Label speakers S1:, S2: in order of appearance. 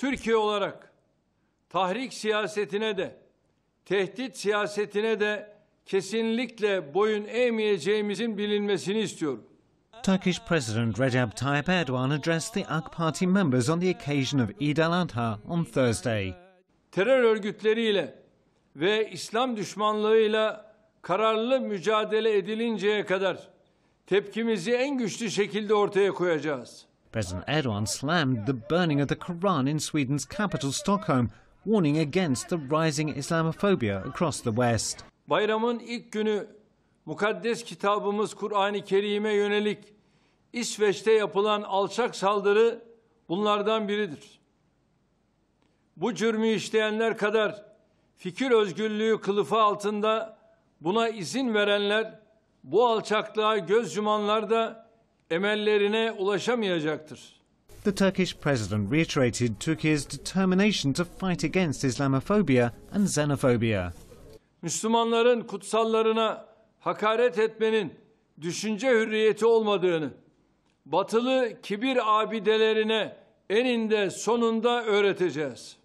S1: Türkiye olarak tahrik siyasetine de tehdit siyasetine de kesinlikle boyun eğmeyeceğimizin bilinmesini istiyorum.
S2: Turkish President Recep Tayyip Erdoğan, addressed the AK Party members on the occasion of Eid al-Adha on Thursday.
S1: Terör örgütleriyle ve İslam düşmanlığıyla kararlı mücadele edilinceye kadar tepkimizi en güçlü şekilde ortaya koyacağız.
S2: President Erdogan slammed the burning of the Quran in Sweden's capital, Stockholm, warning against the rising Islamophobia across the West.
S1: Bayramın ilk günü mukaddes kitabımız Kur'an-ı Kerim'e yönelik İsveç'te yapılan alçak saldırı bunlardan biridir. Bu cürmü işleyenler kadar fikir özgürlüğü kılıfı altında buna izin verenler, bu alçaklığa göz yumanlar da emellerine ulaşamayacaktır.
S2: The Turkish president reiterated Turkey's determination to fight against Islamophobia and xenophobia.
S1: Müslümanların kutsallarına hakaret etmenin düşünce hürriyeti olmadığını, batılı kibir abidelerine eninde sonunda öğreteceğiz.